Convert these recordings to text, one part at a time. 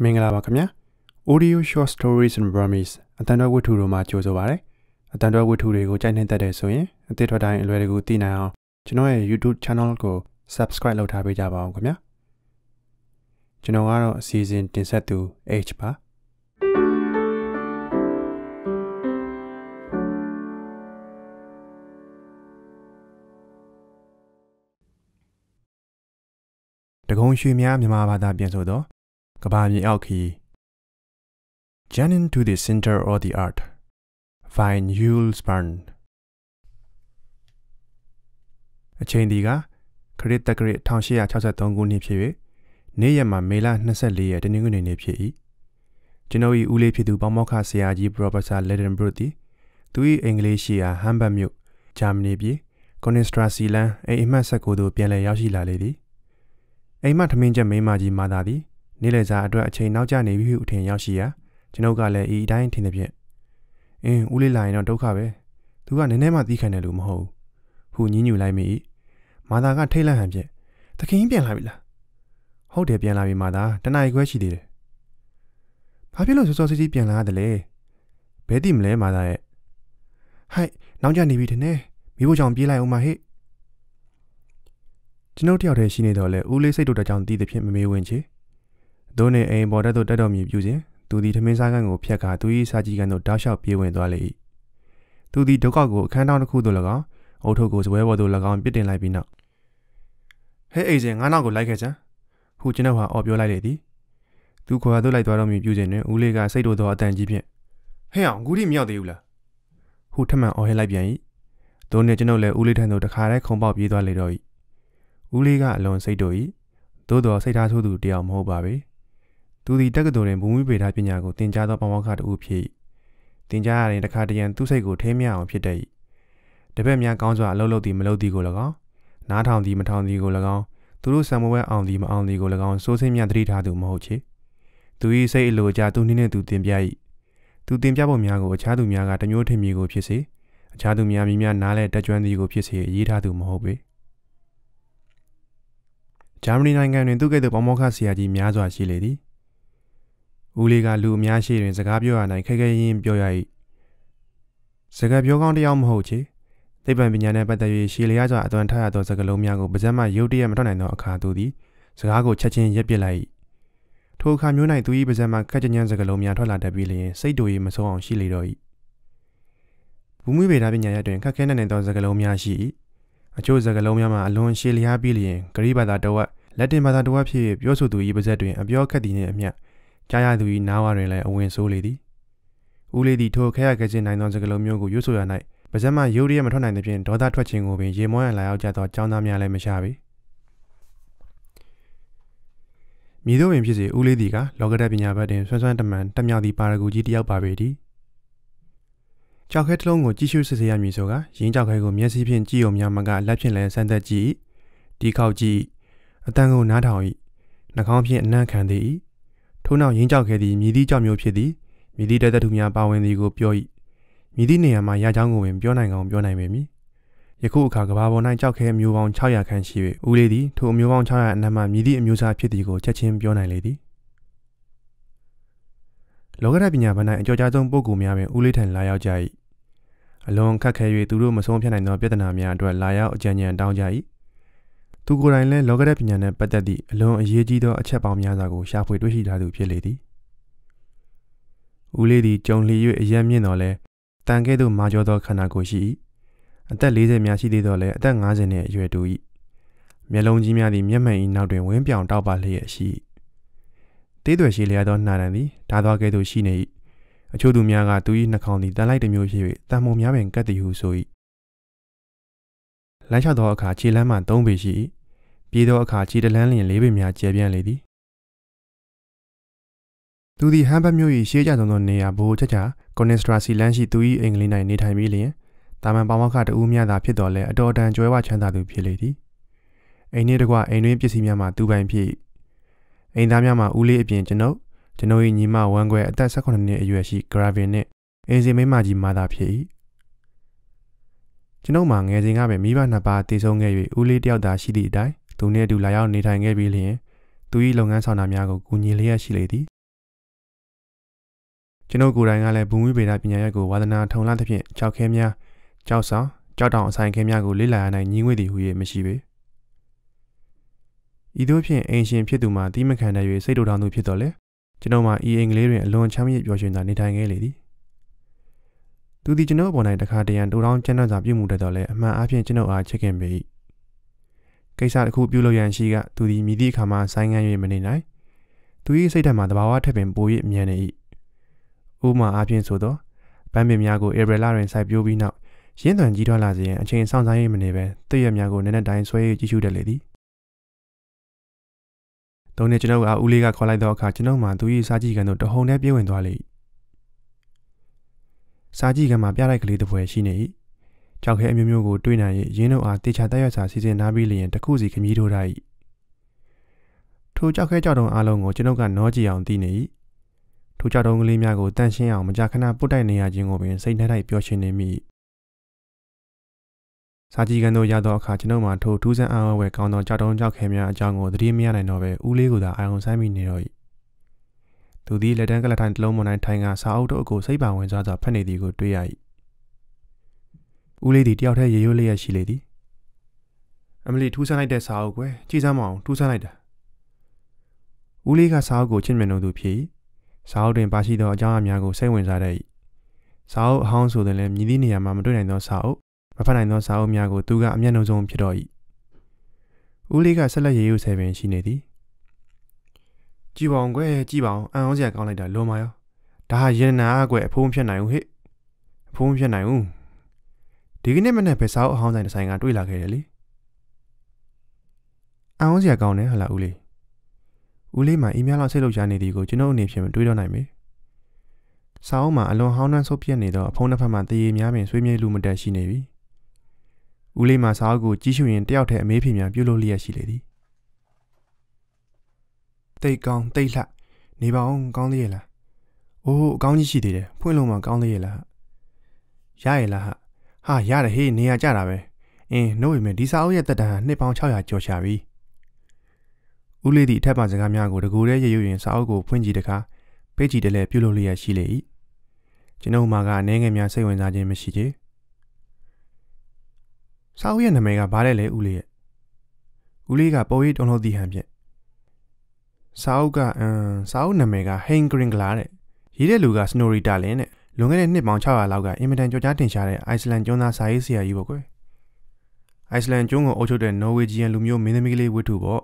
မင်္ဂလာပါခင်ဗျာ Audio Short Stories and Dramas အတန်တော်ဝတ္ထုတို့မှာကြိုဆိုပါရစေအတန်တော်ဝတ္ထုတွေကိုကြိုက်နေတတ်တယ်ဆိုရင်အသစ်ထွက်တိုင်းအလွယ်တကူသိနိုင်အောင်ကျွန်တော်ရဲ့ YouTube Channel ကို Subscribe လုပ်ထားပေးကြပါအောင်ခင်ဗျာကျွန်တော်ကတော့အစီအစဉ်တင်ဆက်သူ H ပါတကုံရွှေများမြန်မာဘာသာပြန်ဆိုတော့ကဘာမြေအောက်ခီ Jan into the center of the earth find Jules Verne အချိန်ဒီကခရစ်တက္ကရာ1863ခုနှစ်ဖြစ်၍နေ့ရက်မှာမေလ24ရက်တနင်္ဂနွေနေ့ဖြစ်၏ကျွန်ုပ်၏ဦးလေးဖြစ်သူပေါမောခဆရာကြီး Professor Ledenbrook သည်သူ၏အင်္ဂလိပ်ရှိရာဟမ်ဘတ်မြို့ဂျာမနီပြည်ကွန်နစ်စထရာစီလန်အိမ်အမှတ်19သို့ပြန်လည်ရောက်ရှိလာလေသည်အိမ်မှထမင်းချက်မိန်းမကြီးမာသာသည်နေ့လည်စာအတွက်အချိန်နောက်ကျနေပြီဟုအထင်ရောက်ရှိရာကျွန်ုပ်ကလည်းဤအတိုင်းထင်သည်ဖြင့်အင်းဦးလေးလာရင်တော့ဒုက္ခပဲသူကနည်းနည်းမှသီးခံတယ်လို့မဟုတ်ဘူးဟူညင်းညူလိုက်မိ၏မာသာကထိတ်လန့်ဟန်ဖြင့်သခင်ကြီးပြန်လာပြီလားဟုတ်တယ်ပြန်လာပြီမာသာတနအိခွဲရှိသေးတယ်ဘာဖြစ်လို့စောစောစီးစီးပြန်လာရတယ်လဲဘဲတိမလဲမာသာရဲ့ဟိုက်နောက်ကျနေပြီထင်တယ်မိဖို့ကြောင့်ပြေးလိုက်အောင်မဟဲ့ကျွန်ုပ်တယောက်တည်းရှိနေတော့လဲဦးလေးစိတ်တို့တကြောင်တီးသည်ဖြင့်မမေးဝင်ချေသို့နှင့်အိမ်ပေါ်တက်သို့တက်တော်မူပြုစဉ်သူသည်ထမင်းစားကန်းကိုဖျက်ခါသူ၏စာကြည့်ကန်းသို့တောက်လျှောက်ပြေးဝင်သွားလေ၏သူသည်ဒုက္ခကိုအခန်းတောင်းတစ်ခုသို့၎င်းအုတ်ထုပ်ကိုစပွဲပေါ်သို့၎င်းပြစ်တင်လိုက်ပြီးနောက်ဟဲ့အိမ်ရှင်ငါနောက်ကိုလိုက်ခဲ့ချမ်းဟူကျွန်တော်ဟာအော်ပြောလိုက်လေသည်သူခွာသို့လိုက်သွားတော်မူပြုစဉ်တွင်ဦးလေးကစိတ်တို့သောအတန်ကြီးဖြင့်ဟဲ့အောင်ဂူရီမရောက်သေးဘူးလားဟူထမှန်အော်ဟဲ့လိုက်ပြန်၏သို့နှင့်ကျွန်တော်လည်းဦးလေးထံသို့တခါတည်းခုံပေါက်ပြေးသွားလေတော့၏ဦးလေးကအလွန်စိတ်တို့၏သို့တော်စိတ်ထားဆိုးသူတယောက်မဟုတ်ပါပေ။သူသည်တက္ကသိုလ်တွင်ဘူမိဗေဒပညာကိုသင်ကြားသောပေါမောက္ခတစ်ဦးဖြစ်၏သင်ကြားရတဲ့တခါတရံသူ့စိတ်ကိုထိမရအောင်ဖြစ်တတ်၏တပည့်များကောင်းစွာအလုပ်လုပ်သည်မလုပ်သည်ကို၎င်းနားထောင်သည်မထောင်သည်ကို၎င်းသူတို့ဆံမွဲအောင်သည်မအောင်သည်ကို၎င်းစိုးစင်းမြတ်တတိထားသူမဟုတ်ချေသူ၏စိတ်အလိုကြသူနှင်းနှင့်သူတင်ပြ၏သူတင်ပြပုံများကိုအခြားသူများကတမျိုးထင်မြင်ကိုဖြစ်စေအခြားသူများမိများနားလဲတက်ကြွသည်ကိုဖြစ်စေအရေးထားသူမဟုတ်ပေဂျာမနီနိုင်ငံတွင်သူကဲ့သို့ပေါမောခဆရာကြီးများစွာရှိလေသည်ဦးလေးကလူအများရှိတွင်စကားပြောရနိုင်ခက်ခဲရင်းပြောရ၏စကားပြောကောင်းတယောက်မဟုတ်ချေသိပ္ပံပညာနဲ့ပတ်သက်၍ရှည်လျားစွာအသွင်ထားရသောစကားလုံးများကိုပါးစပ်မှရုတ်တရက်မထွက်နိုင်သောအခါသူသည်စကားကိုချက်ချင်းရပ်ပစ်လိုက်၏ထိုအခါမျိုး၌သူ၏ပါးစပ်မှခက်ကြညံစကားလုံးများထွက်လာတတ်ပြီးလျင်စိတ်တူ၏မဆုံးအောင်ရှိလေတော့၏ဘူမိဗေဒပညာရပ်တွင်ခက်ခဲနိုင်သောစကားလုံးများရှိ၏အချို့စကားလုံးများမှာအလွန်ရှည်လျားပြီးလျင်ဂရိဘာသာတဝက်လက်တင်ဘာသာတဝက်ဖြစ်ပြောဆိုသူ၏ပါးစပ်တွင်အပြောခက်သည်နှင့်အမျှကြားရသူ၏နားဝတွင်လည်းအဝင်ဆိုးလေသည်ဦးလေးသည်ထိုခဲရခဲချင်းနိုင်သောစကားလုံးမျိုးကိုရွတ်ဆိုရ၌ပါဇက်မှရုတ်ရည်မထွက်နိုင်သဖြင့်ဒေါသထွက်ခြင်းကိုပင်ရေမွမ်းရလာရောက်ကြသောចောင်းသားများလည်းမရှာပေမည်သို့ပင်ဖြစ်စေဦးလေးသည်ကလောကဓာတ်ပညာဘက်တွင်ဆွမ်းဆွမ်းတမန်တက်မြောက်သည့်ပါရဂူကြီးတစ်ယောက်ပါပေသည်ကြောက်ခဲတစ်လုံးကိုကြည့်ရှုစစ်ဆေးရမည်ဆိုကရင်းကြောက်ခဲကိုမျက်စိဖြင့်ကြည့်ုံများမကလက်ဖြင့်လည်းဆန်းသက်ကြည့်ဒီခေါက်ကြည့်အတန်ကိုနားထောင်၏နှာခေါင်းဖြင့်အနံ့ခံသည်၏ထို့နောက်ရင်းကြောက်ခဲ့သည့်မြည်သည့်ကြောင့်မျိုးဖြစ်သည်မြည်သည့်တသက်သူများပါဝင်သည်ကိုပြော၏မြည်သည့်နေရာမှာရကြောင်းကိုပင်ပြောနိုင်ကောင်ပြောနိုင်ပေမည်ယခုအခါကဘာပေါ်၌ကြောက်ခဲမျိုးပေါင်း600ခန့်ရှိ၍ဦးလေးသည်ထိုအမျိုးပေါင်း600အနက်မှမြည်သည့်အမျိုးအစားဖြစ်သည်ကိုချက်ချင်းပြောနိုင်လေသည်လောကဓာတ်ပညာပိုင်းအကျော်ကြားဆုံးပုဂ္ဂိုလ်များပင်ဦးလေးထံလာရောက်ကြ၏အလွန်ခက်ခဲ၍သူတို့မဆုံးဖြတ်နိုင်သောပြဿနာများအတွက်လာရောက်အကြံဉာဏ်တောင်းကြ၏သူကိုယ်တိုင်လည်းလောကဓာတ်ပညာနဲ့ပတ်သက်သည့်အလွန်အရေးကြီးသောအချက်ပေါင်းများစွာကိုရှာဖွေတွေ့ရှိထားသူဖြစ်လေသည်ဦးလေးသည်ကြုံလီ၍အယံမြင့်တော်လဲတန်ကဲ့သို့မာကျော်သောခန္ဓာကိုယ်ရှိ၏အသက်40များရှိသေးတော်လဲအသက်50နှင့်အရွယ်တူ၏မျက်လုံးကြီးများသည်မျက်မှန်၏နောက်တွင်ဝင်းပြောင်တောက်ပါလျက်ရှိတေးသွယ်ရှိလျာသောနှာတန်သည်ဓာသွားကဲ့သို့ရှိနေ၏အချို့သူများကသူ၏နှာခေါင်းသည်တန်လိုက်တစ်မျိုးဖြစ်၍တန်မုံများပင်ကတ်သည်ဟုဆို၏လမ်းလျှောက်သောအခါခြေလမ်းမှာ၃ပေရှိ၏ပြေးသောအခါခြေတလမ်းလျင်၄ပေများကျယ်ပြန့်လေသည်သူသည်ဟမ်ဘတ်မြို့၏ရှေးကျဆုံးသောနေရာဘိုးချက်ချာကွန်နစ်စထရာစီလန်းရှိသူ၏အင်္ဂလိပ်၌နေထိုင်ပြီးလျင်တာမန်ပေါမောက်ခတဦးများသာဖြစ်တော်လဲအတော်တန်ကြွယ်ဝချမ်းသာသူဖြစ်လေသည်အိမ်နှင့်တကွအိမ်တွင်ပစ္စည်းများမှသူပိုင်ဖြစ်အိမ်သားများမှဦးလေးအပြင်ကျွန်ုပ်ကျွန်ုပ်၏ညီမဝမ်းခွဲအသက်18နှစ်အရွယ်ရှိဂရာဗင်နှင့်အင်စီမိမကြီးမာသာဖြစ်၏ကျွန်ုပ်မှာငယ်စဉ်ကပင်မိဘနှစ်ပါးတည်ဆုံခဲ့၍ဦးလေးတယောက်သာရှိသည့်အတိုင်းသူနှင့်အတူလာရောက်နေထိုင်ခဲ့ပြီးလျှင်သူ၏လုပ်ငန်းဆောင်တာများကိုကူညီလျက်ရှိလေသည်ကျွန်ုပ်ကိုယ်တိုင်ကလည်းဘူမိဗေဒပညာရပ်ကိုဝါသနာထုံလှသဖြင့်ကြောက်ခဲများကြောက်ဆောင်ကြောက်တောင်အဆိုင်ခဲများကိုလေ့လာရနိုင်ညီငွေသည်ဟု၍မရှိပေဤသို့ဖြင့်အင်ရှင်ဖြစ်သူမှာတိမခံတတ်၍စိတ်တူထောင်သူဖြစ်တော်လဲကျွန်ုပ်မှာဤအင်္ဂလိပ်တွင်အလွန်ချမ်းမြေ့ပျော်ရွှင်သာနေထိုင်ခဲ့လေသည်သူသည်ကျွန်ုပ်အပေါ်၌တခါတရံတူတောင်းကျမ်းတော်စာပြုမှုတတ်တော်လဲအမှန်အဖြစ်ကျွန်ုပ်အားချစ်ခင်ပေ၏ကိစ္စတစ်ခုပြုလုပ်ရန်ရှိကသူသည်မိသည့်အခါမှဆိုင်ငံ့၍မနေနိုင် သူ၏စိတ်ဓာတ်မှာတဘာဝထက်ပင်ပို၍အမြန်နေ၏ဥမာအဖြစ်ဆိုသောပန်းပင်များကိုအေဘရလာတွင်စိုက်ပျိုးပြီးနောက်ရင်းသွန်ကြီးထွားလာစေရန်အချိန်ဆောင်ဆိုင်၍မနေပဲတည့်ရများကိုနည်းနည်းတိုင်းဆွဲကြည့်ရှုတတ်လေသည်။သုံးနှစ်ကျွန်ုပ်အားဦးလေးကခေါ်လိုက်သောအခါကျွန်ုပ်မှသူ၏စားကြည့်ကန်သို့တဟုန်နဲ့ပြေးဝင်သွားလေ၏စာကြည့်ကမ်းမှာပြတိုက်ကလေးတစ်ပွဲရှိနေ၏ကြောက်ခဲအမျိုးမျိုးကို တွေးနိုင်၍ရင်းတို့အားတေချာတက်ရစာစီစဉ်နားပြီးလျင်တစ်ခုစီခမည်းထိုးထား၏ထိုကြောက်ခဲကြောက်တုံအားလုံးကိုကျွန်ုပ်ကနောကြည့်အောင်သိနေ၏ထိုကြောက်တုံကလေးများကိုတန့်ရှင်းအောင်မကြာခဏပုတ်တိုက်နေရခြင်းကိုပင်စိတ်နှက်တိုက်ပျော်ရွှင်နေမိစာကြည့်ကန်တို့ရသောအခါကျွန်ုပ်မှာထိုထူးဆန်းအံ့ဩဝယ်ကောင်းသောကြောက်တုံးကြောက်ခဲများအကြောင်းကိုသတိမရနိုင်တော့ပဲဦးလေးကသာအာရုံစိုက်မိနေတော့၏သူသည်လက်တန်းကလထိုင်တစ်လုံးမွန်တိုင်းထိုင်ကစာအုပ်တို့အကိုစိတ်ပါဝင်စားစွာဖတ်နေသည်ကိုတွေ့ရ၏ဦးလေးသည်တယောက်တည်းရေရိုးလျက်ရှိလေသည်အမလီထူးဆန်းလိုက်တဲ့စာအုပ်ကွယ်ကြည်စမ်းမအောင်ထူးဆန်းလိုက်တာဦးလေးကစာအုပ်ကိုချစ်မြင်လို့သူဖြစ်၏စာအုပ်တွင်ပါရှိသောအကြောင်းအများကိုစိတ်ဝင်စားတတ်၏စာအုပ်အဟောင်းဆိုသည်လည်းမြည်သည့်နေရာမှာမတွေ့နိုင်သောစာအုပ်မဖတ်နိုင်သောစာအုပ်များကိုသူကအမျက်နှုံဆုံးဖြစ်တော်၏ဦးလေးကဆက်လက်ရေရိုးဆယ်ပင်ရှိနေသည်ကြည်ပါအောင်ကွယ်ကြည်ပါအောင်အံ့ဩစရာကောင်းလိုက်တာလွန်ပါရောဒါဟာယန္နာကွယ်အဖုံးဖြစ်နိုင်ဦးဟဲ့အဖုံးဖြစ်နိုင်ဦးဒီကနေ့မနေ့ပဲစားအဟောင်းဆိုင်တစ်ဆိုင်ကတွေ့လာခဲ့တယ်လေအံ့ဩစရာကောင်းတယ်ဟလားဦးလေးဦးလေးမှာအီးများလောက်ဆိတ်လို့ရနေသည်ကိုကျွန်တော်အနေဖြင့်တွေးတော့နိုင်ပြီစာအုပ်မှာအလွန်ဟောင်းနှမ်းဆုပ်ပြက်နေသောအဖုံးတစ်ဖက်မှတရေများပင်ဆွေးမြေးလူမတက်ရှိနေပြီဦးလေးမှာစာအုပ်ကိုကြီးရှုရင်တယောက်တည်းအမေးဖြေများပြုလုပ်လျက်ရှိလေသည်တိတ်ကောင်းတိတ်လှနေပါအောင်ကောင်းသေးရဲ့လားအိုးအကောင်းကြီးရှိသေးတယ်ဖွင့်လို့မှကောင်းသေးရဲ့လားရရဲ့လားဟာရတယ်ဟေးနေရကြတာပဲအင်းနှုတ်ဝင်မယ်ဒီစာအုပ်ရဲ့တက်တန်ဟာနှစ်ပေါင်း600ကျော်ရှာပြီဦးလေးဒီအထက်ပါစကားများကိုတကူတဲ့ရရွရင်စာအုပ်ကိုဖွင့်ကြည့်တကားပေးကြည့်တယ်လဲပြုလုပ်လျက်ရှိလေ၏ကျွန်ုပ်မှာကအနှဲငယ်များစိတ်ဝင်စားခြင်းမရှိသေးစာအုပ်ရဲ့နာမည်ကဘာလဲလဲဦးလေးရဲ့ဦးလေးကပေါ်ရေးတုံးလို့သည့်ဟန်ဖြင့်စာအုပ်ကအမ်စာအုပ်နာမည်က Hein Kringla တဲ့ရေးတဲ့လူက Snorri Stalin တဲ့လွန်ခဲ့တဲ့နှစ်ပေါင်း600လောက်ကအင်မတန်ကြော်ကြားတင်ရှားတဲ့ Iceland ကျွန်းသားစာရေးဆရာကြီးပေါ့ကွယ် Iceland ကျွန်းကိုအုပ်ချုပ်တဲ့ Norwegian လူမျိုးမင်းသမီးကလေးဝတ္ထုပေါ့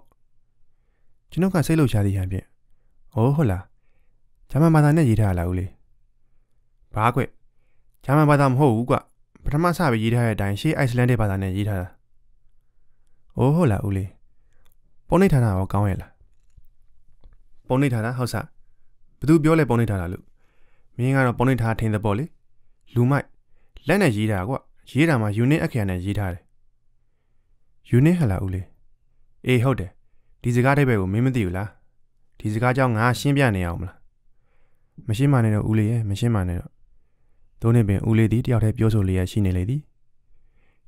ကျွန်တော်ကစိတ်လှုပ်ရှားသည့်ဟန်ဖြင့်အိုးဟုတ်လားဂျာမန်ဘာသာနဲ့ရေးထားလားဦးလေးဘာကွယ်ဂျာမန်ဘာသာမဟုတ်ဘူးကွပထမစပြီးရေးထားတဲ့အတိုင်းရှေး Icelandic ဘာသာနဲ့ရေးထားတာအိုးဟုတ်လားဦးလေးပုံနှိပ်ထားတာရောကောင်းရဲ့လားပုံနှိပ်ထားတာဟုတ်စားဘသူပြောလဲပုံနှိပ်ထားတာလို့မင်းကတော့ပုံနှိပ်ထားထင်တဲ့ပေါ့လေလူမိုက်လက်နဲ့ရေးတာကွရေးတာမှာ unit အခရာနဲ့ရေးထားတယ် unit ဟလာဦးလေးအေးဟုတ်တယ်ဒီစကားတိတ်ပဲကိုမင်းမသိဘူးလားဒီစကားကြောင့်ငါရှင်းပြနေအောင်မလားမရှင်းပါနဲ့တော့ဦးလေးရဲ့မရှင်းပါနဲ့တော့သုံးနှစ်ပင်ဦးလေးသည်တယောက်တည်းပြောဆိုလျက်ရှိနေလေသည်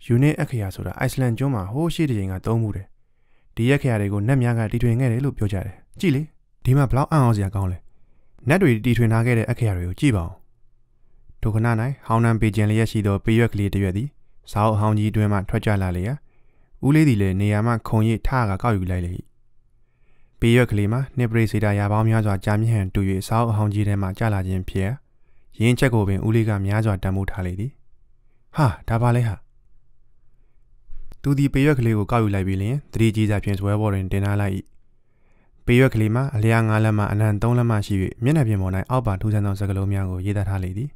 ယူနစ်အခရာဆိုတာအိုက်စလန်ကျွန်းမှာဟိုးရှိတဲ့ချိန်ကသုံးမှုတယ်ဒီရက်ခရာတွေကိုနတ်များကတီထွင်ခဲ့တယ်လို့ပြောကြတယ်ကြည်လေဒီမှာဘလောက်အံ့ဩစရာကောင်းလဲနတ်တွေတီထွင်ထားခဲ့တဲ့အခရာတွေကိုကြည့်ပါဦးထိုခဏ၌ဟောင်းနံပေကျင်လျက်ရှိသောပေရွက်ကလေးတစ်ရွက်သည်စာအုပ်ဟောင်းကြီးတွင်မှထွက်ကြလာလျက်ဦးလေးသည်လည်းနေရာမှခုံရိပ်ထားကကောက်ယူလိုက်လေ၏ပေရွက်ကလေးမှာနှစ်ပရိစေတာရာပေါင်းများစွာကြာမြင့်ဟန်တူ၍စာအုပ်ဟောင်းကြီးထဲမှကြာလာခြင်းဖြစ်ရင်းချက်ကိုပင်ဦးလေးကများစွာတန်ဖိုးထားလေသည်ဟာဒါပါလဲဟာသူဒီပေရွက်ကလေးကိုကောက်ယူလိုက်ပြီးလျှင်သတိကြီးစွာဖြင့်ဆွဲပေါ်တွင်တင်ထားလိုက်၏ပေရွက်ကလေးမှာအလျား၅လက်မှအနံ၃လက်မှရှိ၍မျက်နှာပြင်ပေါ်၌အောက်ပါထူးဆန်းသောစကားလုံးများကိုရေးသားထားလေသည်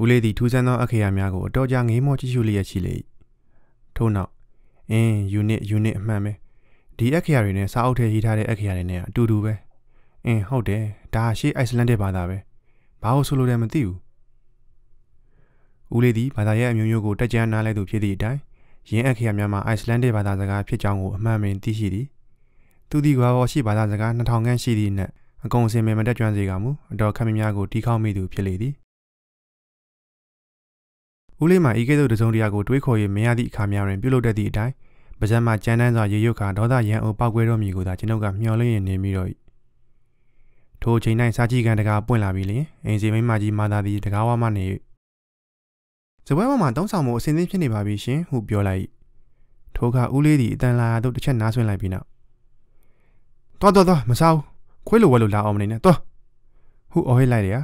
ဦးလေးသည်ထူးဆန်းသောအခရာများကိုအတော်ကြာငေးမောကြည့်ရှုလျက်ရှိလေ၏ထို့နောက်အင်း unit unit အမှန်ပဲဒီအခရာတွေနဲ့စာအုပ်ထဲရေးထားတဲ့အခရာတွေနဲ့အတူတူပဲအင်းဟုတ်တယ်ဒါရှေ့ Icelandic ဘာသာပဲဘာလို့ဆိုလိုတယ်မသိဘူးဦးလေးသည်ဘာသာရဲ့အမျိုးမျိုးကိုတက်ကြံနားလဲသူဖြစ်သည့်အတိုင်းယင်းအခေယများမှာအိုက်စလန်ဒေဘာသာစကားဖြစ်ကြောင်းကိုအမှန်ပင်သိရှိသည်သူသည်ကဘာပေါ်ရှိဘာသာစကား2000ခန့်ရှိသည့်နှင့်အကုန်အစင်ပင်မတက်ကြွစေကမူအတော်ခက်မများကိုတီးခေါက်မိသူဖြစ်လေသည်ဦးလေးမှာဤကဲ့သို့တစုံတရာကိုတွေးခေါ်၍မရသည့်အခါများတွင်ပြုလုပ်တတ်သည့်အတိုင်းပါဇက်မှကြမ်းတမ်းစွာရေရွတ်ကဒေါသရန်အိုပောက်ကွဲတော်မူကိုသာကျွန်ုပ်ကမျှော်လင့်ရင်နေမိတော့၏ထိုအချိန်၌စာကြည့်ကန်တကာပွင့်လာပြီလျှင်အင်စီမိမကြီးမာသာသည်တကားဝမှနေ၍ဇပွဲပေါ်မှာတုံးဆောင်မှုအစင်းစင်းဖြစ်နေပါပြီရှင်ဟုပြောလိုက်ထိုအခါဦးလေးသည်အတန်လာသို့တစ်ချက်နားဆွင့်လိုက်ပြီးနောက်တော်တော်တော်မစားဘူးခွေးလိုဝက်လိုလာအောင်မနေနဲ့တော်ဟုအော်ဟစ်လိုက်တယ်ဟာ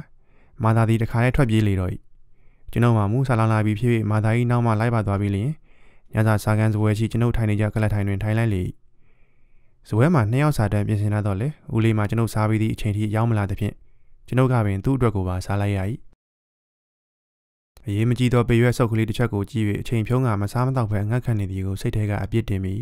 မာသာသည်တခါလဲထွက်ပြေးလေတော့ဤကျွန်ုပ်မှမူဆာလာလာပြီးဖြစ်၍မာသာ၏နောက်မှလိုက်ပါသွားပြီးလျင်ညစာစာကန်စပွဲရှိကျွန်ုပ်ထိုင်နေကြကလတ်ထိုင်တွင်ထိုင်လိုက်လေစပွဲမှာနှစ်ယောက်စာတန်းပြင်ဆင်လာတော့လေဦးလေးမှကျွန်ုပ်စားပြီးသည့်အချိန်ထိရောက်မလာသဖြင့်ကျွန်ုပ်ကပင်သူ့အတွက်ကိုပါစားလိုက်ရ၏အရေးမကြီးသောပေရွက်ဆုပ်ကလေးတစ်ချက်ကိုကြည့်၍အချိန်ဖြုံးကမစားမတော့ဘဲငတ်ခံနေသည်ကိုစိတ်ထဲကအပြစ်တင်မိ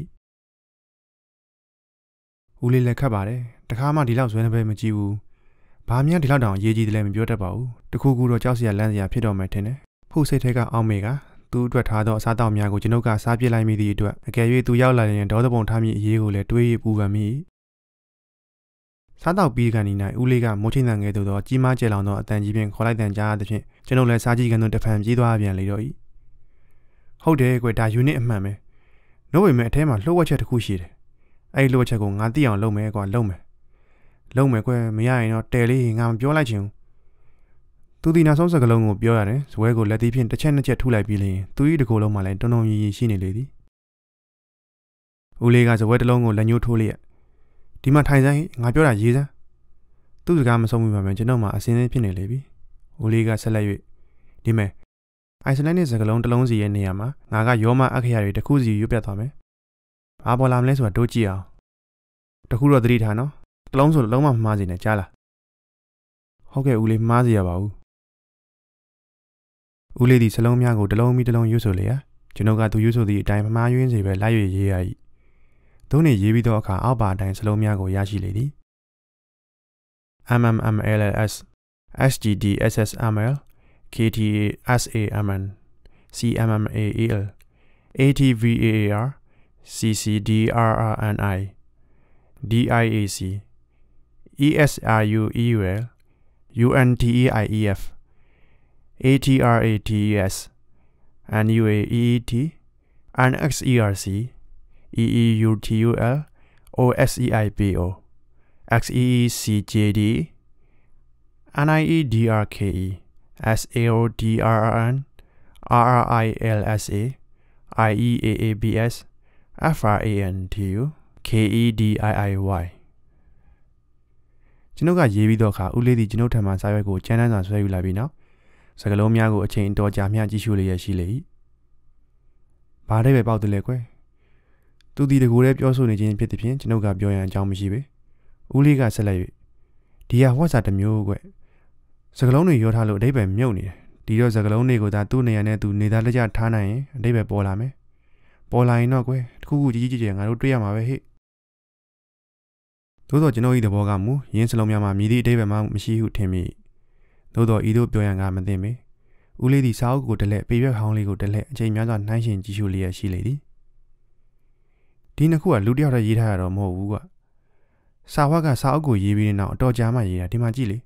။ဦးလေးလည်းခတ်ပါတယ်။တခါမှဒီလောက်ဇွဲနှပဲမကြည့်ဘူး။ဘာမှဒီလောက်တောင်အရေးကြီးတယ်လည်းမပြောတတ်ပါဘူး။တခုခုတော့ကြောက်စရာလန့်စရာဖြစ်တော့မယ်ထင်တယ်။ဖုစိတ်ထဲကအောင်မေကသူ့အတွက်ထားသောအစားအသောက်များကိုကျွန်ုပ်ကစားပြစ်လိုက်မိသည့်အတွက်အကယ်၍သူရောက်လာရင်ဒေါသပုံထားမိအရေးကိုလည်းတွေးရပူပန်မိ။စားတောက်ပြီးကန်ဒီ၌ဦးလေးကမိုးချိန်တန်ငယ်သို့သောကြီးမားကျယ်လောင်သောအတန်ကြီးဖြင့်ခေါ်လိုက်တန်ကြားသည်ဖြင့်ကျွန်ုပ်လည်းစားကြည့်ကန်သို့တဖန်ပြေးသွားပြန်လေတော့၏ဟုတ်တယ်ကွဒါယူနစ်အမှန်ပဲနို့ပေမဲ့အထဲမှာလှုပ်ဝက်ချက်တစ်ခုရှိတယ်အဲ့ဒီလှုပ်ဝက်ချက်ကိုငါသိအောင်လုပ်မယ်ကွာလုပ်မယ်လုပ်မယ်ကွမရရင်တော့တယ်လေးငါမပြောလိုက်ချင်ဘူးသူဒီနောက်ဆုံးစကားလုံးကိုပြောရတယ်ဇွဲကိုလက်သီးဖြင့်တစ်ချက်နှစ်ချက်ထုလိုက်ပြီးလျင်သူ၏တကိုယ်လုံးမှာလည်းတုံတုံရီရီရှိနေလေသည်ဦးလေးကဇွဲတစ်လုံးကိုလက်ညှိုးထိုးလျက်ဒီမှာထိုင်ဆိုင်ငါပြောတာရေးစမ်းသူ့စကားမဆုံးမိပါမယ်ကျွန်တော်မှအစင်းစင်းဖြစ်နေလေပြီဦးလေးကဆက်လက်၍ဒီမဲ့အိုင်စလန်နဲ့စကလုံးတစ်လုံးစီရဲ့နေရာမှာငါကရောမအခရတွေတစ်ခုစီရွတ်ပြတ်သွားမယ်ဘာပေါ်လာမလဲဆိုတာတို့ကြည့်အောင်တခုတော့သတိထားနော်တစ်လုံးဆိုလုံးမမှားစီနဲ့ကြားလားဟုတ်ကဲ့ဦးလေးမှားစီရပါဘူးဦးလေးဒီစလုံးများကိုတစ်လုံးပြီးတစ်လုံးရွတ်ဆိုလေရကျွန်တော်ကသူရွတ်ဆိုသည့်အတိုင်းမှားယွင်းစီပဲလိုက်ရရေးရ၏သုံးနေရေးပြီးသောအခါအောက်ပါအတိုင်းစလုံးများကိုရရှိလေသည် MMMLLS SGD SSML KTA SAMN CMMAEL ATVAAR CCDRRNI DIAC ESRUEUL UNTEIEF ATRATES NUAEET NXERC EEUTUL OSEIPO XEECJD NIEDRKE SAODRRN RRILSA IEAABS FRANTU KEDIIY ကျွန်ုပ်ကရေးပြီးတော့အခါဦးလေးဒီကျွန်ုပ်ထံမှစာရွက်ကိုကျန်းတန်းစွာဆွဲယူလာပြီးနောက်စကလုံးများကိုအချိန်အတော်ကြာမျှကြည့်ရှုလျက်ရှိလေ၏။ဘာတွေပဲပေါက်တယ်လဲကွယ်။သူဒီတကူလည်းပြောဆိုနေခြင်းဖြစ်သဖြင့်ကျွန်ုပ်ကပြောရန်အကြောင်းမရှိပေ။ဦးလေးကဆက်လက်၍ဒီဟာဟောစာတစ်မျိုးကွ။စကလုံးတွေရောထားလို့အတိတ်ပဲမြုပ်နေတယ်။ဒီတော့စကလုံးတွေကိုသာသူ့နေရာနဲ့သူနေသားလက်ကျထားနိုင်ရင်အတိတ်ပဲပေါ်လာမယ်။ပေါ်လာရင်တော့ကွတခုခုကြီးကြီးကျယ်ကျယ်ငါတို့တွေ့ရမှာပဲဟဲ့။သို့တော့ကျွန်တော်ဤသဘောကမူရင်းစလုံးများမှာမြည်သည့်အတိတ်ပဲမှမရှိဟုထင်မိ။သို့တော့ဤတို့ပြောရန်ကမသိမီ။ဦးလေးသည်စာအုပ်ကိုတလဲပေရွက်ဟောင်းလေးကိုတလဲအချိန်များစွာနှိုင်းရှင်ကြည့်ရှုလျက်ရှိလေသည်။ဒီနှစ်ခုကလူတယောက်တည်းရေးထားတာတော့မဟုတ်ဘူးကွစာဝတ်ကစာအုပ်ကိုရေးပြီးတဲ့နောက်အတော်ကြာမှရေးတာဒီမှာကြည့်လေ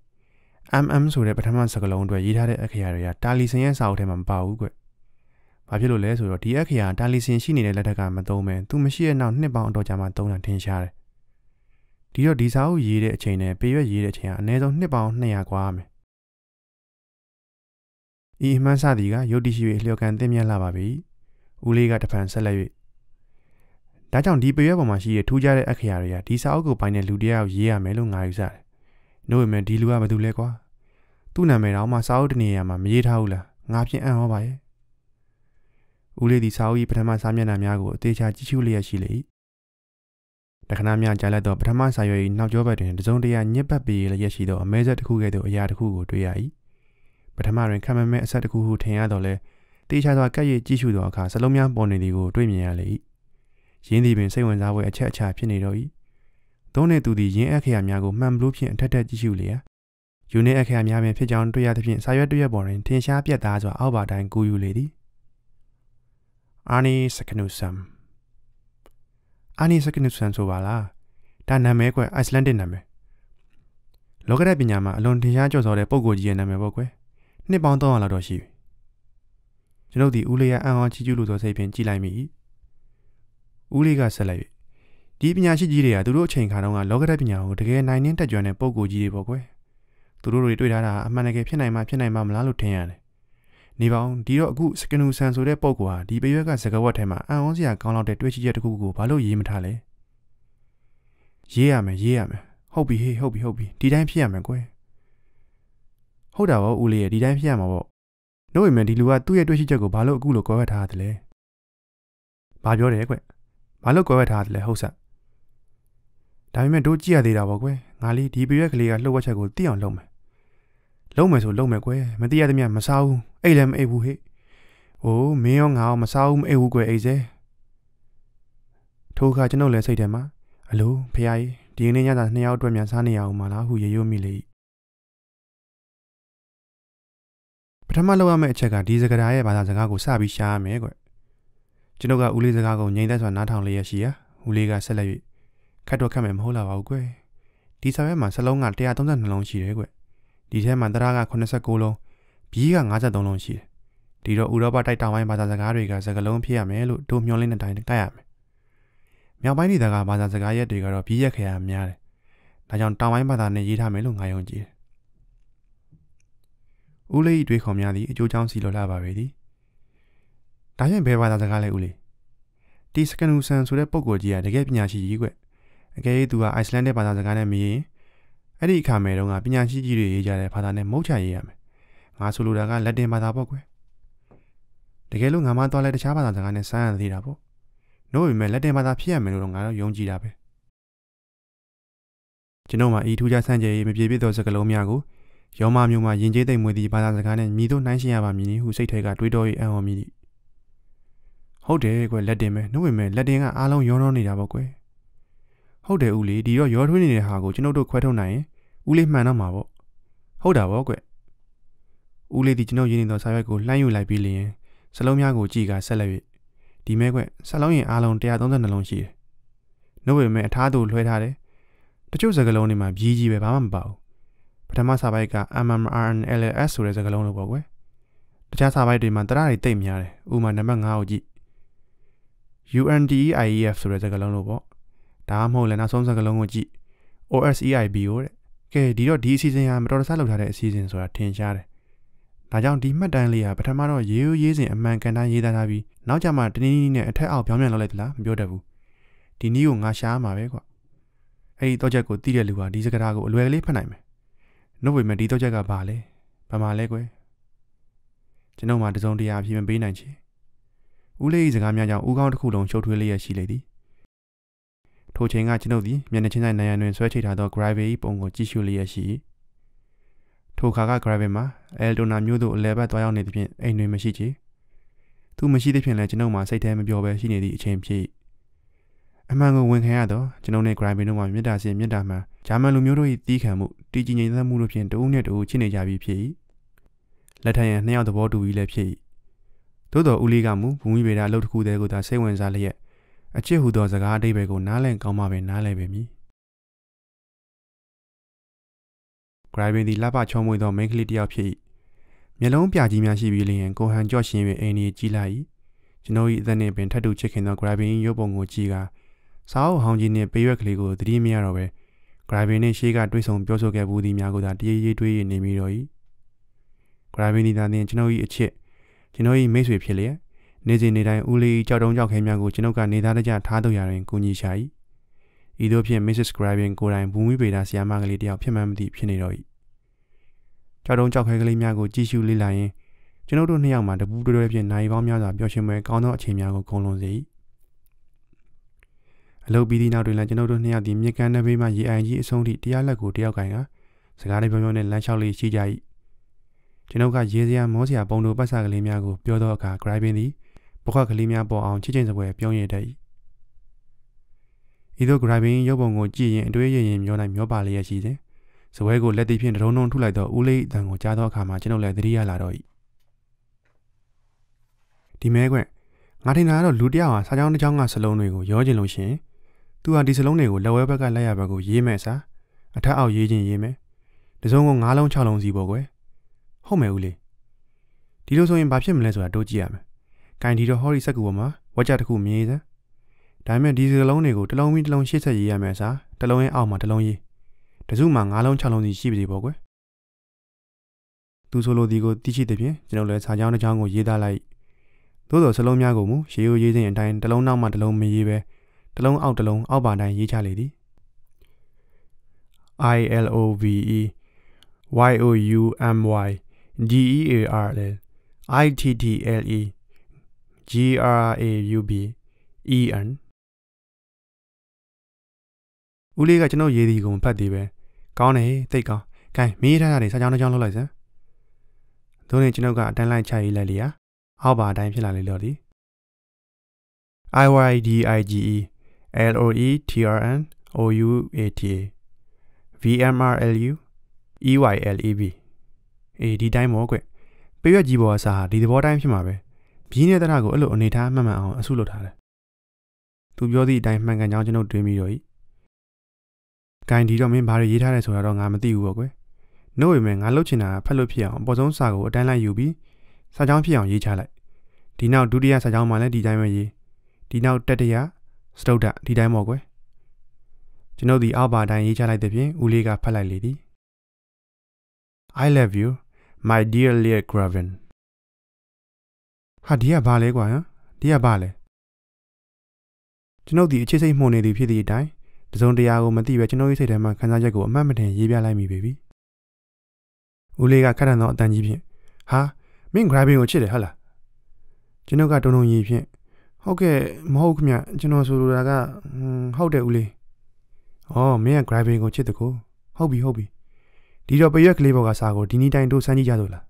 MM ဆိုတဲ့ပထမစကားလုံးအတွက်ရေးထားတဲ့အခရာတွေကတာလီဆင်ရဲ့စာအုပ်ထဲမှာမပါဘူးကွဘာဖြစ်လို့လဲဆိုတော့ဒီအခရာတာလီဆင်ရှိနေတဲ့လက်ထက်ကမသုံးပဲသူမရှိတဲ့နောက်နှစ်ပေါင်းအတော်ကြာမှသုံးတာထင်ရှားတယ်ဒီတော့ဒီစာအုပ်ရေးတဲ့အချိန်နဲ့ပေရွက်ရေးတဲ့အချိန်ကအနည်းဆုံးနှစ်ပေါင်း200ကွာမယ်ဤအမှန်စသည်ကယုတ်တိရှိ၍အလျော်ကန်သင့်မြတ်လာပါပြီဦးလေးကတဖန်ဆက်လက်၍ဒါကြောင့်ဒီပရွက်ပေါ်မှာရှိတဲ့ထူးခြားတဲ့အခရာတွေကဒီစာအုပ်ကိုပိုင်တဲ့လူတယောက်ရေးရမယ်လို့ငါယူဆတယ်။နှုတ်ဝင်မဲ့ဒီလူကဘယ်သူလဲကွာ။သူ့နာမည်တော့မှစာအုပ်တနေရာမှာမရေးထားဘူးလား။ငါဖြင့်အံ့ဩပါရဲ့။ဦးလေးဒီစာအုပ်ကြီးပထမစာမျက်နှာများကိုအသေးချာကြည့်ရှုလျက်ရှိလေ၏။တခဏများကြာလိုက်တော့ပထမစာရွက်၏နောက်ကျောဘက်တွင်တစုံတရာညက်ပတ်ပြေးလျက်ရှိသောအမဲဆက်တစ်ခုကဲ့သို့အရာတစ်ခုကိုတွေ့ရ၏။ပထမတွင်ခံမမဲအဆက်တစ်ခုဟုထင်ရတော့လဲတေးချာစွာကပ်ရည်ကြည့်ရှုသောအခါစလုံးများပေါ်နေသည်ကိုတွေ့မြင်ရလေ၏ရင်းသည်ပင်စိတ်ဝင်စားဖွယ်အချက်အချာဖြစ်နေတော့၏သုံးနေသူသည်ရင်းအခရာများကိုမှန်ဘလို့ဖြင့်အထက်ထက်ကြည့်ရှုလျက်ယူနေအခရာများပင်ဖြစ်ကြောင်းတွေ့ရသဖြင့်စာရွက်တရက်ပေါ်တွင်ထင်ရှားပြက်သားစွာအောက်ပါတိုင်းကူယူလေသည်အာနီစကနုဆမ်အာနီစကနုဆမ်ဆိုပါလားဒါနာမည်ကွအိုက်စလန်ဒစ်နာမည်လောကဓာတ်ပညာမှာအလွန်ထင်ရှားကျော်စော်တဲ့ပုဂ္ဂိုလ်ကြီးရဲ့နာမည်ပေါ့ကွယ်နှစ်ပေါင်း300လောက်တော့ရှိပြီကျွန်ုပ်ဒီဦးလေးရအံ့ဩချီးကျူးလို့သောစိတ်ဖြင့်ကြည်လိုက်မိ၏ဦးလေးကဆက်လိုက်၍ဒီပညာရှိကြီးတွေကသူတို့အချိန်ခါတုန်းကလောကဓာတ်ပညာကိုတကယ်နိုင်နှင်းတက်ကြွတဲ့ပုံကိုကြီးတွေပေါ့ကွယ်သူတို့တွေတွေ့ထားတာအမှန်တကယ်ဖြစ်နိုင်မှဖြစ်နိုင်မှမလားလို့ထင်ရတယ်နေပေါင်းဒီတော့အခုစကနူဆန်ဆိုတဲ့ပုံကွာဒီပရွက်ကစကဝတ်ထဲမှာအံ့ဩစရာကောင်းလောက်တဲ့တွေ့ရှိချက်တစ်ခုကိုဘာလို့ရေးမထားလဲရေးရမယ်ရေးရမယ်ဟုတ်ပြီဟေးဟုတ်ပြီဟုတ်ပြီဒီတိုင်းဖြစ်ရမယ်ကွယ်ဟုတ်တာဗောဦးလေးရဒီတိုင်းဖြစ်ရမှာဗောတို့ဝင်မယ်ဒီလူကသူ့ရဲ့တွေ့ရှိချက်ကိုဘာလို့အခုလိုကွဲဝတ်ထားရသလဲဘာပြောတယ်ကွဘာလို့ကွဲဝဲထားတယ်လဲဟုတ်ဆက်ဒါပေမဲ့တို့ကြည့်ရသေးတာပေါ့ကွယ်ငါလေးဒီပြရွက်ကလေးကလှုပ်ဝက်ချက်ကိုတိအောင်လုပ်မယ်လုပ်မယ်ဆို လုပ်မယ်ကွယ်မတိရသမျှမစားဘူးအိတ်လည်းမအိတ်ဘူးဟေ့အိုးမင်းရောငါရောမစားဘူးမအိတ်ဘူးကွယ်အိတ်စေထိုအခါကျွန်ုပ်လည်းစိတ်ထဲမှာအလိုဖရာကြီးဒီနေ့ညသာနှစ်ယောက်အတွက်မြန်စားနေရအောင်မလားဟုရေရွမိလေပထမလောက်ရမယ့်အချက်ကဒီစကားရဲ့ဘာသာစကားကိုစပြီးရှားရမယ်ကွယ်ကျွန်ုပ်ကဦးလေးစကားကိုငြိမ်သက်စွာနားထောင်လျက်ရှိရာဦးလေးကဆက်လက်၍ခတ်တော့ခတ်မယ်မဟုတ်လားပါဘူးကွယ်ဒီစာရွက်မှာစလုံးက132လုံးရှိတယ်ကွယ်ဒီထဲမှာတရားက89လုံးဘီးက53လုံးရှိတယ်ဒီတော့ဥရောပတိုက်တောင်ပိုင်းဘာသာစကားတွေကစကားလုံးဖြစ်ရမယ်လို့တို့မျှော်လင့်တဲ့အတိုင်းတိုက်ရမယ်မြောက်ပိုင်းဒေသကဘာသာစကားရက်တွေကတော့ဘီးရက်ခရာများတယ်ဒါကြောင့်တောင်ပိုင်းဘာသာနဲ့ရေးထားမယ်လို့ငါယုံကြည်တယ်ဦးလေးဤတွေးခေါ်များသည့်အကျိုးကြောင့်စီလိုလာပါပေသည်ဒါပြန်ဘယ်ဘာသာစကားလဲဦးလေးတီစကန်နူဆန်ဆိုတဲ့ပုံကိုကြီးကတကယ်ပညာရှိကြီးကွအကယ်၍သူကအိုက်စလန်တဲ့ဘာသာစကားနဲ့မရင်အဲ့ဒီအခါမဲ့တုန်းကပညာရှိကြီးတွေရေးကြတဲ့ဘာသာနဲ့မဟုတ်ချရေးရမယ်ငါဆိုလိုတာကလက်တင်ဘာသာပေါ့ကွတကယ်လို့ငါမှသွားလဲတခြားဘာသာစကားနဲ့စမ်းရသေးတာပေါ့နို့ပေမဲ့လက်တင်ဘာသာဖြစ်ရမယ်လို့တော့ငါတော့ယုံကြည်တာပဲကျွန်တော်မှဤထူးခြားဆန့်ကျင်ရေးမပြေပြည့်သောစကားလုံးများကိုရောမမျိုးမှာယဉ်ကျေးသိမ့်မွေသည့်ဘာသာစကားနဲ့မြည်သို့နှိုင်းယှဉ်ရပါမည်ဟုစိတ်ထဲကတွေးတော၍အံ့ဩမိသည်ဟုတ်တယ်ကွလက်တင်ပဲနှုတ်ဝင်မဲ့လက်တင်ကအားလုံးရောနှောနေတာပေါ့ကွဟုတ်တယ်ဦးလေးဒီတော့ရောထွေးနေတဲ့ဟာကိုကျွန်ုပ်တို့ခွဲထုတ်နိုင်ရင်ဦးလေးမှန်တော့မှာပေါ့ဟုတ်တာပေါ့ကွဦးလေးဒီကျွန်ုပ်ရင်းနေသောစာရွက်ကိုလှမ်းယူလိုက်ပြီးလျင်စလုံးများကိုကြည့်ကဆက်လက်၍ဒီမဲ့ကွစလုံးရင်အားလုံး132လုံးရှိတယ်နှုတ်ဝင်မဲ့အထားသူလွှဲထားတယ်တချို့စကားလုံးတွေမှာကြီးကြီးပဲဘာမှမပါဘူးပထမစာပိုက်က MMRNLS ဆိုတဲ့စကားလုံးလို့ပေါ့ကွယ်တခြားစာပိုက်တွေမှာတရတွေတိတ်များတယ်ဥပမာနံပါတ်5ကိုကြည့် UNDEIF ဆိုတဲ့စကားလုံးလို့ပေါ့ဒါမှမဟုတ်လည်းနောက်ဆုံးစကားလုံးကိုကြည့် OSEIBO တဲ့ကဲဒီတော့ဒီအစီအစဉ်ဟာမတော်တဆလုပ်ထားတဲ့အစီအစဉ်ဆိုတာထင်ရှားတယ်ဒါကြောင့်ဒီမှတ်တမ်းလေးဟာပထမတော့ရေရိုးရေးစဉ်အမှန်ကန်တိုင်းရေးသားထားပြီးနောက်ကျမှတနည်းနည်းနဲ့အထက်အောက်ပြောင်းပြန်လုပ်လိုက်သလားမပြောတတ်ဘူးဒီနည်းကိုငါရှားမှာပဲကွာအဲ့ဒီတော့ချက်ကိုတီးတဲ့လူဟာဒီစကားကိုအလွယ်ကလေးဖတ်နိုင်မယ်နှုတ်ပေမဲ့ဒီတော့ချက်ကဘာလဲဘာမှလဲကွယ်ကျွန်တော်မှတစုံတရာအပြည့်မပေးနိုင်ချေဦးလေး၏စကားများကြောင့်ဦးခေါင်းတစ်ခုလုံးရှုပ်ထွေးလျက်ရှိလေသည်ထိုချိန်ကကျွန်ုပ်သည် မျက်နှာချင်းဆိုင်နံရံတွင်ဆွဲချိထားသော gravel ၏ပုံကိုကြည့်ရှုလျက်ရှိထိုခါက gravel မှာ Eldona မြို့သို့အလဲဘက်သွားရောက်နေသဖြင့်အိမ်တွင်မရှိချေသူမရှိသဖြင့်လည်းကျွန်ုပ်မှာစိတ်ထဲမပျော်ပဲရှိနေသည့်အချိန်ဖြစ်အမှန်ကိုဝန်ခံရတော့ကျွန်ုပ်နဲ့ gravel တို့မှာမေတ္တာရှင်မေတ္တာမှန်ဂျာမန်လူမျိုးတို့၏တီးခံမှုတည်ကြည်ငြိမ်သက်မှုတို့ဖြင့်တဦးနဲ့တဦးချစ်နေကြပြီးဖြစ်၏လက်ထံရန်နှစ်ယောက်သဘောတူပြီးလည်းဖြစ်၏သို့တော်ဦးလေးကမူဘူမိဗေဒအလုပ်တစ်ခုတည်းကိုသာစိတ်ဝင်စားလျက်အချစ်ဟူသောစကားအတိတ်ပဲကိုနားလည်ကောင်းမှပင်နားလည်ပေမည်ဂရိုင်ဘင်သည်လှပချောမွေသောမိန်းကလေးတစ်ယောက်ဖြစ်၏မျက်လုံးပြကြီးများရှိပြီးလျင်ကိုဟန်ကြော့ရှင်၍အိမ်ကြီးကြီးလိုက်၏ကျွန်ုပ်၏အသက်နှင့်ပင်ထပ်တူချစ်ခင်သောဂရိုင်ဘင်၏ရုပ်ပုံကိုကြည့်ကာစာအုပ်ဟောင်းကြီးနှင့်ပေရွက်ကလေးကိုသတိမရတော့ပဲဂရိုင်ဘင်နှင့်ရှေးကတွေ့ဆုံပြောဆိုခဲ့ဘူးသည်များကိုသာတရေရေတွေးရနေမိတော့၏ဂရိုင်ဘင်သည်သာလျှင်ကျွန်ုပ်၏အချစ်ကျွန်တော်၏မိတ်ဆွေဖြစ်လျက်နေစဉ်နေတိုင်းဦးလေးကြောက်တုံးကြောက်ခဲများကိုကျွန်ုပ်ကနေသားတကျထားသို့ရာတွင်ကူညီရှာ၏ဤသို့ဖြင့် Mrs. Scriven ကိုယ်တိုင်ဘူမိပေတာဆရာမကလေးတယောက်ဖြစ်မှန်းမသိဖြစ်နေတော့၏ကြောက်တုံးကြောက်ခဲကလေးများကိုကြည့်ရှုလေ့လာရင်းကျွန်ုပ်တို့နှစ်ယောက်မှာတပူးတွဲတွဲဖြင့်နိုင်ပေါင်းများစွာပျော်ရွှင်ပွဲကောင်းသောအခြေများကိုဂုဏ်လွန်စေ၏အလုပ်ပြီးသည့်နောက်တွင်လည်းကျွန်ုပ်တို့နှစ်ယောက်သည်မြစ်ကမ်းနဘေးမှရေအိုင်ကြီးအဆုံးထိတရားလက်ကိုတယောက်ကင်ကစကားတွေပြောပြောနဲ့လမ်းလျှောက်လေးရှိကြ၏ကျွန်ုပ်ကရေစရာမောစရာပုံလိုပတ်စာကလေးများကို ပြောသောအခါဂရိုင်းပင်သည်ပခွက်ကလေးများပေါ်အောင်ချစ်ချင်းစပွဲပြုံးရတတ်၏ဤသို့ဂရိုင်းပင်ရုပ်ပုံကိုကြည့်ရင်အတွေးရရင်မျောနိုင်မျောပါလျက်ရှိစဉ်စပွဲကိုလက်သည်ဖြင့်တရုံတုံးထုလိုက်သောဦးလေးအတန်ကိုကြားသောအခါမှာကျွန်ုပ်လည်းသတိရလာတော့၏ဒီမဲခွန့်ငါထင်တာကတော့လူတယောက်ဟာစာကြောင်းတစ်ကြောင်းကစလုံးတွေကိုရောကျင်လို့ရှင် သူဟာဒီစလုံးတွေကိုလက်ဝဲဘက်ကလက်ရဘက်ကိုရေးမဲ့စားအထက်အောက်ရေးခြင်းရေးမယ်တစုံကို၅လုံး၆လုံးစီပေါ့ကွယ်ဟုတ်မယ်ဦးလေးဒီလိုဆိုရင်ဘာဖြစ်မလဲဆိုတာတိုးကြည့်ရမယ်။ကင်ဒီတော့ဟော်ရီစက်ကူပေါ်မှာဝက်ကြတစ်ခုမြည်စမ်း။ဒါပေမဲ့ဒီစကလုံးတွေကိုတစ်လုံးပြီးတစ်လုံးရှေ့ဆက် ရေးရမယ်စား။တစ်လုံးရဲ့အောက်မှာတစ်လုံးရေး။တစုမှာ၅လုံး၆လုံးစီရှိပြီပေါ့ကွယ်။သူဆိုလိုဒီကိုတိရှိတဲ့ပြင်ကျွန်တော်လည်းစာကြောင်းတစ်ကြောင်းကိုရေးသားလိုက်။သို့တော်စလုံးများကိုမူရေရိုးရေးစဉ်အတိုင်းတစ်လုံးနောက်မှတစ်လုံးမရေးပဲတစ်လုံးအောက်တစ်လုံးအောက်ပါတိုင်းရေးချလေသည်။ I L O V E Y O U M Y DEAR လဲ ITTLE GRAUB EN ဦးလေးကကျွန်တော်ရေးဒီကုန်ဖတ်သေးပဲကောင်းတယ်သိတ်ကောင်းခိုင်းမင်းရထားရတယ်စာကြောင်းတစ်ကြောင်းလောက်လိုက်စမ်းဒုနေကျွန်တော်ကအတန်းလိုက်ချရေးလိုက်လေရာအောက်ပါအတိုင်းဖြစ်လာလေတော့ဒီ IYDIGE LOETRN OUATA VMRLU EYLEB အေးဒီတိုင်းပေါ့ကွပေရွက်ကြီးပေါ်အစားဟာဒီသဘောတိုင်းဖြစ်မှာပဲဘီးနဲ့တရကိုအဲ့လိုအနေထားမှန်မှန်အောင်အဆုလုပ်ထားတယ်သူပြောသည့်အတိုင်းမှန်ကန်ကြောင်းကျွန်ုပ်တွေးမိတော့ဤဂိုင်ဒီတော့မင်းဘာတွေရေးထားတယ်ဆိုတာတော့ငါမသိဘူးပေါ့ကွနှုတ်ပေမဲ့ငါလှုပ်ချင်တာဖတ်လို့ဖြစ်အောင်အပေါ်ဆုံးစာကိုအတန်းလိုက်ယူပြီးစာကြောင်းဖြစ်အောင်ရေးချလိုက်ဒီနောက်ဒုတိယစာကြောင်းမှလည်းဒီတိုင်းပဲရေးဒီနောက်တတိယစတုဒ္ဒဒီတိုင်းပေါ့ကွယ်ကျွန်ုပ်ဒီအောက်ပါတိုင်းရေးချလိုက်တဲ့ပြင်ဦးလေးကဖတ်လိုက်လေသည် I love you my dear Lear Graven ဟာဒီကဘာလဲကွာဟမ်ဒီကဘာလဲကျွန်ုပ်ဒီအခြေစိတ်မှုန်နေသည်ဖြစ်သည့်အတိုင်းတစုံတရာကိုမသိပဲကျွန်ုပ်ရဲ့စိတ်ထဲမှာခံစားချက်ကိုအမှတ်မထင်ရေးပြလိုက်မိပေပြီဦးလေးကခက်ထန်သောအတန်ကြီးဖြင့်ဟာမင်း Graven ကိုချစ်တယ်ဟုတ်လားကျွန်ုပ်ကတုံတုံကြီးဖြင့်ဟုတ်ကဲ့မဟုတ်ခင်ဗျကျွန်တော်ဆိုလိုတာကဟုတ်တယ်ဦးလေး။အော်မင်းက Graven ကိုချစ်တကူဟုတ်ပြီဟုတ်ပြီ။ဒီတော့ပရွက်ကလေးပေါ်ကစာကိုဒီနေ့တိုင်းတို့ဆန်းကြည့်ကြစို့လား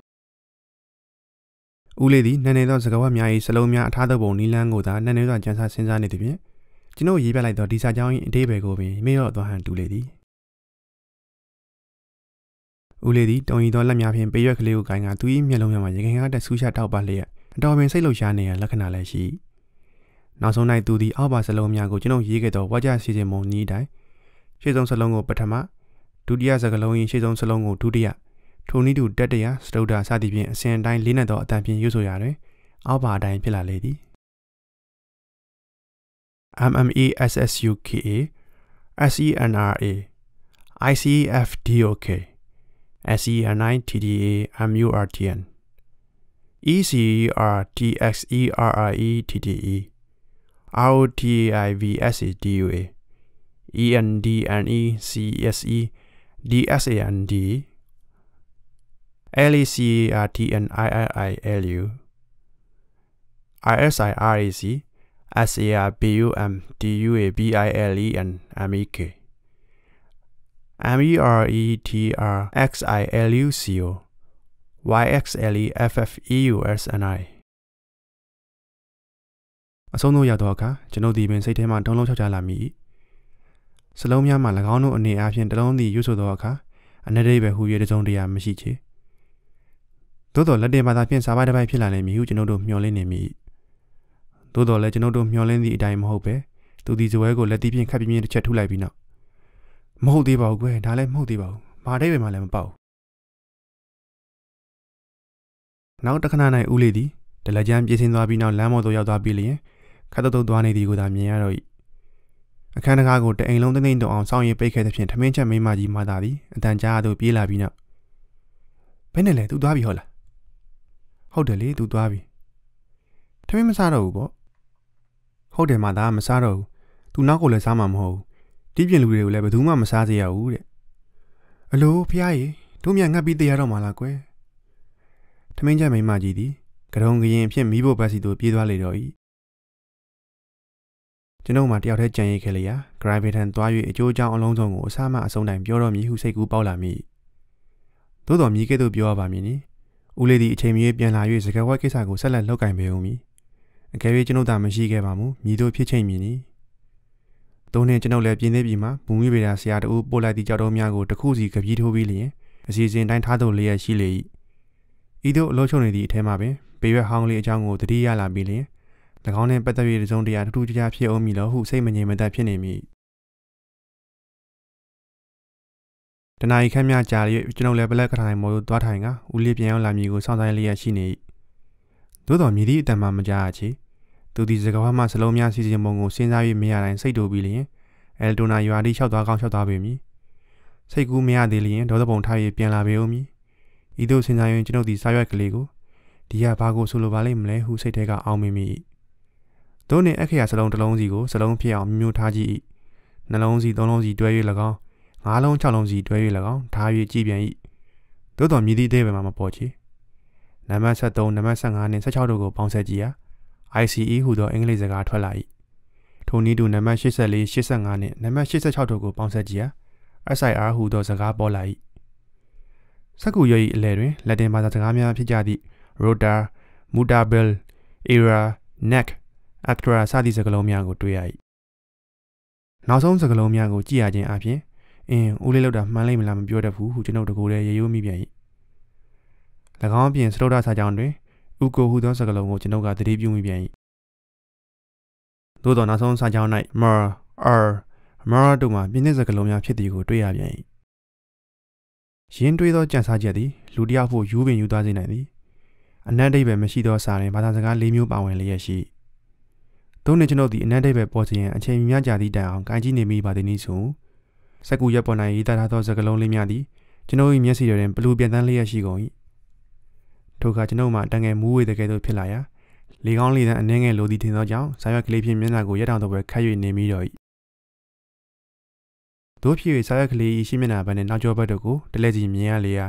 ဦးလေးသည်နန်းနေသောစကားဝတ်များ၏စလုံးများအထားသောပုံနီလန်းကိုသာနန်းနေသောကြံစားစဉ်းစားနေသည်ဖြင့်ကျွန်ုပ်ရေးပြလိုက်သောဒီစာကြောင်း၏အသေးပဲကိုပင်မေ့တော့သွားဟန်တူလေသည်ဦးလေးသည်တုံရီသောလက်များဖြင့်ပေရွက်ကလေးကိုကိုင်ကသူ၏မျက်လုံးများမှာရခိုင်ကားတက်ဆူးရှာတောက်ပါလျက်အတော်ပင်စိတ်လှုပ်ရှားနေရလက္ခဏာလည်းရှိနောက်ဆုံး၌သူသည်အောက်ပါစလုံးများကိုကျွန်ုပ်ရေးခဲ့သောဝါကြစီစဉ်မုံနီးတိုင်းရှေ့ဆုံးစလုံးကိုပထမဒုတိယစကလုံးရင်ရှေ့ဆုံးစလုံးကိုဒုတိယထိုနည်းတူတတရစတုဒ္ဒစသည်ဖြင့်အစဉ်အတိုင်းလေးနက်သောအတန်ဖြင့်ရွဆိုရာတွင်အောက်ပါအတိုင်းဖြစ်လာလေသည် MMESSUKA SENRA ICFDOK SENITDA MURTN ECERTXERRETTE ROTAIVSADUA ENDNECSE DSAND, LECRTNIIILU, ISIRAC, SARBUMDUABILE, and MEK. MERETRXILUCO, YXLEFFEUSNI အဆုံးသောရတော့အခါကျွန်ုပ်ဒီပင်စိတ်ထဲမှတုံးလုံးချောက်ချလာမိ၏စလုံးများမှာ၎င်းတို့အနေအားဖြင့်တလုံးသည်ရွဆိုသောအခါအနဒိဗေဟူ၍တစုံတရာမရှိချေသို့တော်လက်တင်ဘာသာဖြင့်စာပါတစ်ပိုက်ဖြစ်လာနိုင်မည်ဟုကျွန်ုပ်တို့မျှော်လင့်နေမိသို့တော်လည်းကျွန်ုပ်တို့မျှော်လင့်သည့်အတိုင်းမဟုတ်ပဲသူဒီဇွဲကိုလက်တီးဖြင့်ခပ်ပြင်းပြင်းတစ်ချက်ထုလိုက်ပြီးနောက်မဟုတ်သေးပါဘူးကွယ်ဒါလည်းမဟုတ်သေးပါဘူးမာဒိဗေမှလည်းမပေါ့နောက်တစ်ခဏ၌ဦးလေးသည်ဒလကြမ်းပြေးဆင်းသွားပြီးနောက်လမ်းမော်သို့ရောက်သွားပြီးလျင်ခတ်တုတ်သွားနေသည်ကိုသာမြင်ရတော့၏အခန်းတကားကိုတအိမ်လုံးတင်းတင်းတုံအောင်စောင့်ရပိတ်ခဲ့သဖြင့်ထမင်းချက်မိမကြီးမာတာသည်အတန်ကြားသို့ပြေးလာပြီးနောက်ဘယ်နဲ့လဲ तू သွားပြီဟုတ်လားဟုတ်တယ်လေ तू သွားပြီထမင်းမစားတော့ဘူးပေါ့ဟုတ်တယ်မာတာမစားတော့ဘူး तू နောက်ကိုလည်းစားမှာမဟုတ်ဘူးဒီပြင်လူတွေကိုလည်းဘယ်သူမှမစားစေရဘူးတဲ့အလိုဖျားကြီးတို့မြန်ငတ်ပြီးတရားတော့မှာလားကွယ်ထမင်းချက်မိမကြီးသည်ကရုံကရင်ဖြင့်မိဖို့ပတ်စီသို့ပြေးသွားလေတော့၏ကျွန်ုပ်မှတယောက်တည်းကြံရိတ်ခဲ့လေရာ Graviton သွား၍အကျိုးအကြောင်းအလုံးစုံကိုအစမှအဆုံးတိုင်ပြောတော်မည်ဟုစိတ်ကူးပေါက်လာမိသို့တော်မြည်ကဲ့သို့ပြောရပါမည်နီဦးလေးသည်အချိန်မီပြန်လာ၍စကားဝက်ကိစ္စကိုဆက်လက်လုပ်ကင်ပေးဦးမည်အကယ်၍ကျွန်ုပ်သာမရှိခဲ့ပါမူမြည်တို့ဖြစ်ချိန်မည်နီသုံးနှင့်ကျွန်ုပ်လည်းပြင်သစ်ပြည်မှာဘုံဝိဗေဒဆရာတို့ပို့လိုက်သည့်ကြောက်တော်များကိုတစ်ခုစီကပြီးထိုးပြီးလျင်အစီအစဉ်တိုင်းထားသို့လျက်ရှိလေ၏ဤသို့အလို့ချုံနေသည့်အထဲမှာပင်ဘေရွက်ဟောင်းလေးအကြောင်းကိုတတိရလာပြီးလျင်၎င်းနှင့်ပတ်သက်၍တစုံတရာထူးထူးခြားခြားဖြစ်အောင်မည်လို့ဟုစိတ်မငြိမ်မသက်ဖြစ်နေမိတနာ ਈ ခန့်များကြာ၍ကျွန်ုပ်လည်းဘလက်ကထိုင်မော်တို့သွားထိုင်ကဦးလေးပြန်ရောက်လာမည်ကိုစောင့်ဆိုင်လျက်ရှိနေ၏သို့တော်မြည်သည့်အတန်မှမကြားချေသူသည်စကားဝါမှစလုံးများစီစဉ်ပုံကိုစဉ်းစား၍မရတိုင်းစိတ်တူပြီးလျင်အယ်တိုနာရွာတိလျှောက်သွားကောင်းလျှောက်သွားပေမည်စိတ်ကူးမရသေးလျင်ဒေါသပုံထား၍ပြန်လာပေဦးမည်ဤသို့စဉ်းစားရင်ကျွန်ုပ်သည်စာရွက်ကလေးကိုဒီကဘာကိုဆိုလိုပါလိမ့်မလဲဟုစိတ်ထဲကအောင်းမိမိ၏တို့နှင့်အက္ခရာစလုံးတစ်လုံးစီကိုစလုံးဖြစ်အောင်မြို့ထားကြည့်၏နှလုံးစီသုံးလုံးစီတွဲ၍၎င်းငါးလုံးခြောက်လုံးစီတွဲ၍၎င်းထား၍ကြည်ပြန်၏သို့တော်မြည်သည့်အသေးပဲမှမပေါ်ချေနံပါတ်73နံပါတ်75နှင့်16တို့ကိုပေါင်းဆက်ကြည့်ရာ ICE ဟူသောအင်္ဂလိပ်စကားထွက်လာ၏ထိုနည်းတူနံပါတ်84 85နှင့်နံပါတ်86တို့ကိုပေါင်းဆက်ကြည့်ရာ SIR ဟူသောစကားပေါ်လာ၏စက္ကူရွေ၏အလဲတွင်လက်တင်ဘာသာစကားများဖြစ်ကြသည့် rotor mutable error neck Actra စသည့်စကားလုံးများကိုတွေ့ရ၏နောက်ဆုံးစကားလုံးများကိုကြည့်ရခြင်းအပြင်အင်းဦးလေးလောက်တာမှန်လိမ့်မလားမပြောတတ်ဘူးဟုကျွန်ုပ်တကူလည်းရေရိုးမိပြန်၏၎င်းအပြင်စတုဒ္ဒစာကြောင်းတွင်ဥကိုဟုသောစကားလုံးကိုကျွန်ုပ်ကသတိပြုမိပြန်၏သို့တော်နောက်ဆုံးစာကြောင်း၌မာအာမာတို့မှာပြင်းထန်စကားလုံးများဖြစ်သည်ကိုတွေ့ရပြန်၏ရင်းတွေးသောကြံစားချက်သည်လူတစ်ယောက်ဖို့ယူပင်ယူသွားစေနိုင်သည်အနတ်အိဗယ်မရှိသောစာတွင်ဘာသာစကား၄မျိုးပါဝင်လျက်ရှိ၏ဒုနှင့်ကျွန်ုပ်သည်အနန္တိပဲပေါ်ခြင်းအချိန်များကြာသည့်တိုင်အောင်ကန်ကြည့်နေမိပါသည်နည်းဆိုစကူရပ်ပေါ်၌ရေးသားထားသောစကားလုံးလေးများသည်ကျွန်ုပ်၏မျက်စိတွင်ဘလူပြန်တန်းလျက်ရှိကုန်၏ထိုအခါကျွန်ုပ်မှတန်ငယ်မူးဝေတကယ်သို့ဖြစ်လာရာ လေကောင်းလေသံအနှင်းငယ်လိုသည်ထင်သောကြောင့်စာရွက်ကလေးဖြင့်မျက်နှာကိုရက်တောင်သို့ပဲခတ်၍နေမိတော့၏တို့ဖြစ်၍စာရွက်ကလေး၏ရှိမျက်နှာပန်းနှင့်နောက်ကျောဘက်တို့ကိုတလဲစီမြင်ရလေရာ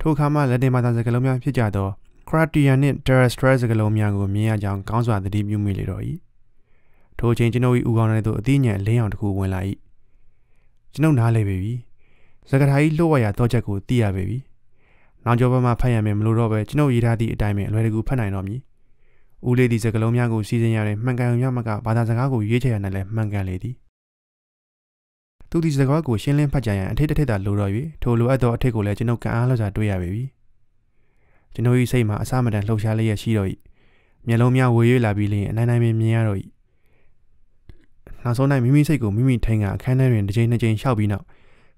ထိုအခါမှလက်တင်ဘာသာစကားလုံးများဖြစ်ကြသော Croatian နှင့် Terrestrial စကားလုံးများကိုမြင်ရကြောင်းကောင်းစွာသတိပြုမိလေတော့၏ထိုအချိန်ကျွန်ုပ်၏ဥကောင်းထဲသို့အသည့်ညံလင်းအောင်တစ်ခုဝင်လာ၏ကျွန်ုပ်နားလဲပေပြီစကထာ၏လှုပ်ဝရတော့ချက်ကိုသိရပေပြီနောင်ကျော်ဘက်မှဖတ်ရမယ်မလို့တော့ပဲကျွန်ုပ်ရေးထားသည့်အတိုင်းပဲအလွယ်တကူဖတ်နိုင်တော့မည်ဦးလေးသည်စကလုံးများကိုစီစဉ်ရတယ်မှန်ကန်ုံရမကဘာသာစကားကိုရွေးချယ်ရတယ်လည်းမှန်ကန်လေသည်သူဒီစကားကိုရှင်းလင်းဖတ်ကြရန်အထိတ်တထိတ်သာလိုတော့၍ထိုလိုအပ်သောအထိတ်ကိုလည်းကျွန်ုပ်ကံအားလျော်တွေ့ရပေပြီကျွန်ုပ်၏စိတ်မှာအစမတန်လှုပ်ရှားလျက်ရှိတော့၏မျက်လုံးများဝေ၍လာပြီးလျှင်အနိုင်နိုင်ပင်မြင်ရတော့၏နောက်ဆုံး၌မိမိစိတ်ကိုမိမိထိုင်ကအခန်းထဲတွင်တစ်ချိန်နှစ်ချိန်ရှောက်ပြီးနောက်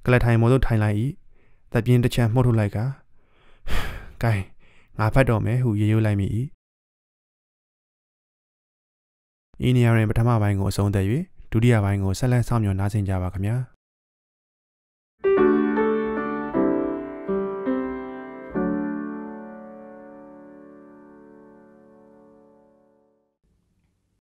ကလထိုင်မော်သို့ထိုင်လိုက်၏တပြင်းတစ်ချံမှုတ်ထုတ်လိုက်ကဂိုင်းငါဖတ်တော်မယ်ဟုရေရိုးလိုက်မိ၏ဤနေရာတွင်ပထမပိုင်းကိုအဆုံးသတ်၍ဒုတိယပိုင်းကိုဆက်လက်ဆောင်မြော်နားဆင်ကြပါခင်ဗျာ။